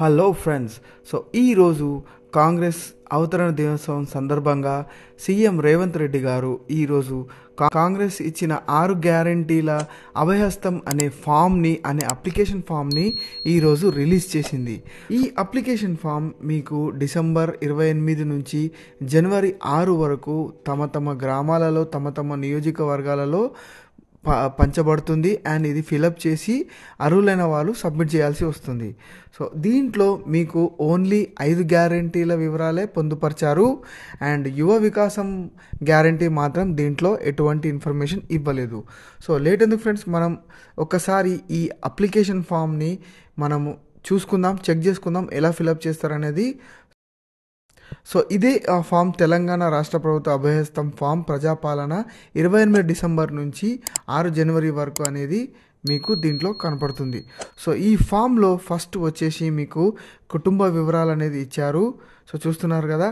hello friends so ఈరోజు కాంగ్రెస్ అవతరణ దినోత్సవం సందర్భంగా సీఎం రేవంత్ రెడ్డి గారు ఈరోజు కాంగ్రెస్ ఇచ్చిన ఆరు గ్యారంటీల అభయహస్తం అనే ఫామ్ని అనే అప్లికేషన్ ఫామ్ని ఈరోజు రిలీజ్ చేసింది ఈ అప్లికేషన్ ఫామ్ మీకు డిసెంబర్ ఇరవై ఎనిమిది నుంచి జనవరి ఆరు వరకు తమ తమ గ్రామాలలో తమ తమ నియోజకవర్గాలలో పంచబడుతుంది అండ్ ఇది ఫిలప్ చేసి అర్హులైన వాళ్ళు సబ్మిట్ చేయాల్సి వస్తుంది సో దీంట్లో మీకు ఓన్లీ ఐదు గ్యారంటీల వివరాలే పొందుపరిచారు అండ్ యువ వికాసం గ్యారంటీ మాత్రం దీంట్లో ఎటువంటి ఇన్ఫర్మేషన్ ఇవ్వలేదు సో లేట్ ఎందుకు ఫ్రెండ్స్ మనం ఒకసారి ఈ అప్లికేషన్ ఫామ్ని మనము చూసుకుందాం చెక్ చేసుకుందాం ఎలా ఫిలప్ చేస్తారనేది సో ఇది ఆ ఫామ్ తెలంగాణ రాష్ట్ర ప్రభుత్వ అభయస్థం ఫామ్ ప్రజాపాలన ఇరవై ఎనిమిది డిసెంబర్ నుంచి ఆరు జనవరి వరకు అనేది మీకు దీంట్లో కనపడుతుంది సో ఈ ఫామ్లో ఫస్ట్ వచ్చేసి మీకు కుటుంబ వివరాలు అనేది ఇచ్చారు సో చూస్తున్నారు కదా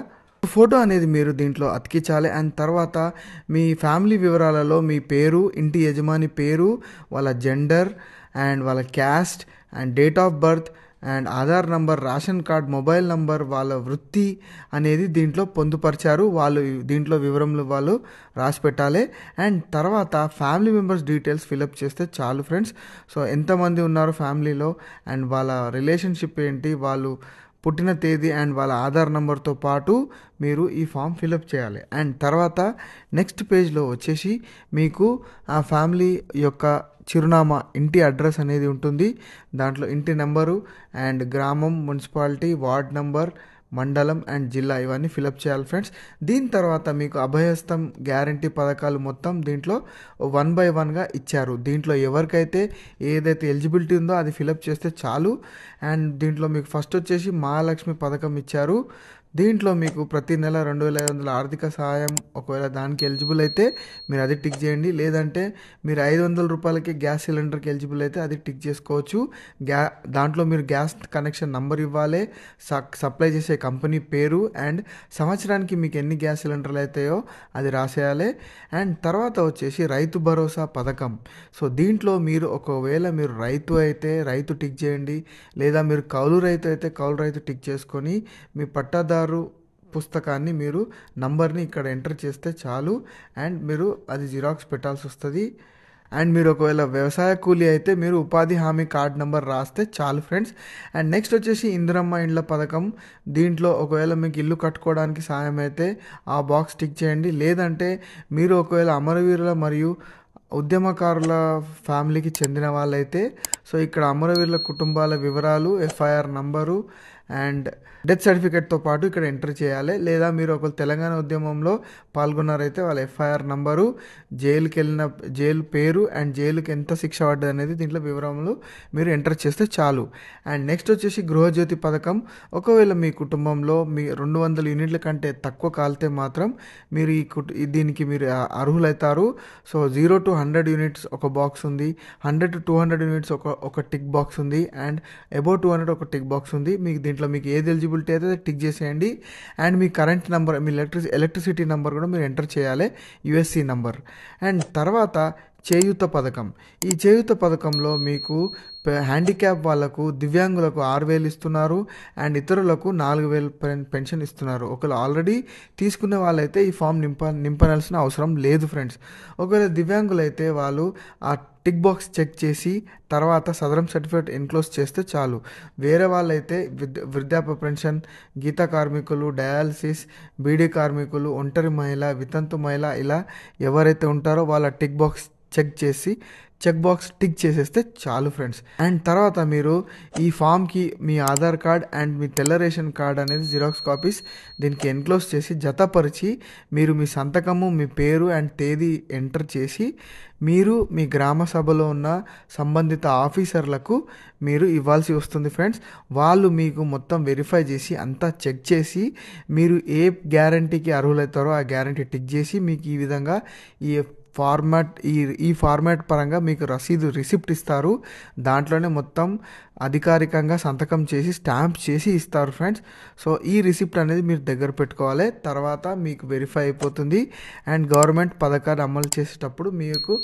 ఫోటో అనేది మీరు దీంట్లో అతికించాలి అండ్ తర్వాత మీ ఫ్యామిలీ వివరాలలో మీ పేరు ఇంటి యజమాని పేరు వాళ్ళ జెండర్ అండ్ వాళ్ళ caste and date of birth and Aadhaar number ration card mobile number వాళ్ళ వృత్తి అనేది దీంట్లో పొందుపరిచారు వాళ్ళు దీంట్లో వివరములు వాళ్ళు రాసి పెట్టాలి అండ్ తర్వాత ఫ్యామిలీ మెంబర్స్ డీటెయిల్స్ ఫిలప్ చేస్తే చాలు ఫ్రెండ్స్ సో ఎంతమంది ఉన్నారు ఫ్యామిలీలో అండ్ వాళ్ళ రిలేషన్షిప్ ఏంటి వాళ్ళు పుట్టిన తేదీ అండ్ వాళ్ళ ఆధార్ నెంబర్తో పాటు మీరు ఈ ఫామ్ ఫిలప్ చేయాలి అండ్ తర్వాత నెక్స్ట్ పేజ్లో వచ్చేసి మీకు ఆ ఫ్యామిలీ యొక్క చిరునామా ఇంటి అడ్రస్ అనేది ఉంటుంది దాంట్లో ఇంటి నెంబరు అండ్ గ్రామం మున్సిపాలిటీ వార్డ్ నెంబర్ మండలం అండ్ జిల్లా ఇవన్నీ ఫిలప్ చేయాలి ఫ్రెండ్స్ దీని తర్వాత మీకు అభయస్థం గ్యారంటీ పథకాలు మొత్తం దీంట్లో వన్ బై వన్గా ఇచ్చారు దీంట్లో ఎవరికైతే ఏదైతే ఎలిజిబిలిటీ ఉందో అది ఫిలప్ చేస్తే చాలు అండ్ దీంట్లో మీకు ఫస్ట్ వచ్చేసి మహాలక్ష్మి పథకం ఇచ్చారు దీంట్లో మీకు ప్రతి నెల రెండు వేల ఐదు వందల ఆర్థిక సహాయం ఒకవేళ దానికి ఎలిజిబుల్ అయితే మీరు అది టిక్ చేయండి లేదంటే మీరు ఐదు వందల రూపాయలకి గ్యాస్ సిలిండర్కి ఎలిజిబుల్ అయితే అది టిక్ చేసుకోవచ్చు గ్యా దాంట్లో మీరు గ్యాస్ కనెక్షన్ నంబర్ ఇవ్వాలి సప్లై చేసే కంపెనీ పేరు అండ్ సంవత్సరానికి మీకు ఎన్ని గ్యాస్ సిలిండర్లు అవుతాయో అది రాసేయాలి అండ్ తర్వాత వచ్చేసి రైతు భరోసా పథకం సో దీంట్లో మీరు ఒకవేళ మీరు రైతు అయితే రైతు టిక్ చేయండి లేదా మీరు కౌలు రైతు అయితే కౌలు రైతు టిక్ చేసుకొని మీ పట్టాదారు ఆధారు పుస్తకాన్ని మీరు నంబర్ని ఇక్కడ ఎంటర్ చేస్తే చాలు అండ్ మీరు అది జిరాక్స్ పెట్టాల్సి వస్తుంది అండ్ మీరు ఒకవేళ వ్యవసాయ కూలీ అయితే మీరు ఉపాధి హామీ కార్డ్ నెంబర్ రాస్తే చాలు ఫ్రెండ్స్ అండ్ నెక్స్ట్ వచ్చేసి ఇందిరమ్మ ఇండ్ల పథకం దీంట్లో ఒకవేళ మీకు ఇల్లు కట్టుకోవడానికి సాయం అయితే ఆ బాక్స్ టిక్ చేయండి లేదంటే మీరు ఒకవేళ అమరవీరుల మరియు ఉద్యమకారుల ఫ్యామిలీకి చెందిన వాళ్ళైతే సో ఇక్కడ అమరవీరుల కుటుంబాల వివరాలు ఎఫ్ఐఆర్ నంబరు అండ్ డెత్ సర్టిఫికేట్తో పాటు ఇక్కడ ఎంటర్ చేయాలి లేదా మీరు ఒకరు తెలంగాణ ఉద్యమంలో పాల్గొన్నారైతే వాళ్ళ ఎఫ్ఐఆర్ నంబరు జైలుకి వెళ్ళిన జైలు పేరు అండ్ జైలుకి ఎంత శిక్ష పడ్డది అనేది దీంట్లో వివరములు మీరు ఎంటర్ చేస్తే చాలు అండ్ నెక్స్ట్ వచ్చేసి గృహజ్యోతి పథకం ఒకవేళ మీ కుటుంబంలో మీ రెండు వందల యూనిట్ల కంటే తక్కువ కాలితే మాత్రం మీరు ఈ కుటు దీనికి మీరు అర్హులవుతారు so zero to hundred units ఒక బాక్స్ ఉంది hundred to two hundred units ఒక ఒక టిక్ బాక్స్ ఉంది అండ్ అబౌవ్ టూ హండ్రెడ్ ఒక టిక్ బాక్స్ ఉంది మీకు దీంట్లో మీకు ఏది ఎలిజిబిలిటీ అయితే టిక్ చేసేయండి అండ్ మీ కరెంట్ నెంబర్ మీ ఎలక్ట్రిసి ఎలక్ట్రిసిటీ నెంబర్ కూడా మీరు ఎంటర్ చేయాలి యుఎస్సి నెంబర్ అండ్ తర్వాత చేయూత పథకం ఈ చేయూత పథకంలో మీకు హ్యాండిక్యాప్ వాళ్లకు దివ్యాంగులకు ఆరు వేలు ఇస్తున్నారు అండ్ ఇతరులకు నాలుగు వేలు పెన్షన్ ఇస్తున్నారు ఒకవేళ ఆల్రెడీ తీసుకునే వాళ్ళైతే ఈ ఫామ్ నింప నింపనాల్సిన అవసరం లేదు ఫ్రెండ్స్ ఒకవేళ దివ్యాంగులైతే వాళ్ళు ఆ టిక్ బాక్స్ చెక్ చేసి తర్వాత సదరం సర్టిఫికేట్ ఎన్క్లోజ్ చేస్తే చాలు వేరే వాళ్ళైతే వృద్ధాప్య పెన్షన్ గీత కార్మికులు డయాలసిస్ బీడీ కార్మికులు ఒంటరి మహిళ వితంతు మహిళ ఇలా ఎవరైతే ఉంటారో వాళ్ళ టిక్ బాక్స్ చెక్ చేసి చెక్ బాక్స్ టిక్ చేసేస్తే చాలు ఫ్రెండ్స్ అండ్ తర్వాత మీరు ఈ ఫామ్కి మీ ఆధార్ కార్డ్ అండ్ మీ తెల్ల రేషన్ కార్డ్ అనేది జిరాక్స్ కాపీస్ దీనికి ఎన్క్లోజ్ చేసి జతపరిచి మీరు మీ సంతకము మీ పేరు అండ్ తేదీ ఎంటర్ చేసి మీరు మీ గ్రామ సభలో ఉన్న సంబంధిత ఆఫీసర్లకు మీరు ఇవ్వాల్సి వస్తుంది ఫ్రెండ్స్ వాళ్ళు మీకు మొత్తం వెరిఫై చేసి అంతా చెక్ చేసి మీరు ఏ గ్యారంటీకి అర్హులవుతారో ఆ గ్యారంటీ టిక్ చేసి మీకు ఈ విధంగా ఈ ఫార్మాట్ ఈ ఈ ఫార్మాట్ పరంగా మీకు రసీదు రిసిప్ట్ ఇస్తారు దాంట్లోనే మొత్తం అధికారికంగా సంతకం చేసి స్టాంప్ చేసి ఇస్తారు ఫ్రెండ్స్ సో ఈ రిసిప్ట్ అనేది మీరు దగ్గర పెట్టుకోవాలి తర్వాత మీకు వెరిఫై అయిపోతుంది అండ్ గవర్నమెంట్ పథకాన్ని అమలు చేసేటప్పుడు మీకు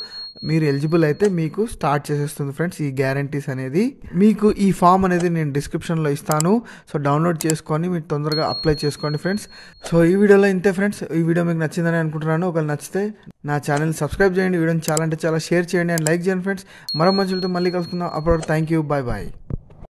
మీరు ఎలిజిబుల్ అయితే మీకు స్టార్ట్ చేసేస్తుంది ఫ్రెండ్స్ ఈ గ్యారంటీస్ అనేది మీకు ఈ ఫామ్ అనేది నేను డిస్క్రిప్షన్లో ఇస్తాను సో డౌన్లోడ్ చేసుకొని మీరు తొందరగా అప్లై చేసుకోండి ఫ్రెండ్స్ సో ఈ వీడియోలో ఇంతే ఫ్రెండ్స్ ఈ వీడియో మీకు నచ్చిందని అనుకుంటున్నాను ఒకవేళ నచ్చితే నా ఛానల్ సబ్స్క్రైబ్ చేయండి వీడియోని చాలా అంటే చాలా షేర్ చేయండి అండ్ లైక్ చేయండి ఫ్రెండ్స్ మరో మంచులతో మళ్ళీ కలుసుకుందాం అప్పుడు థ్యాంక్ యూ బాయ్ బాయ్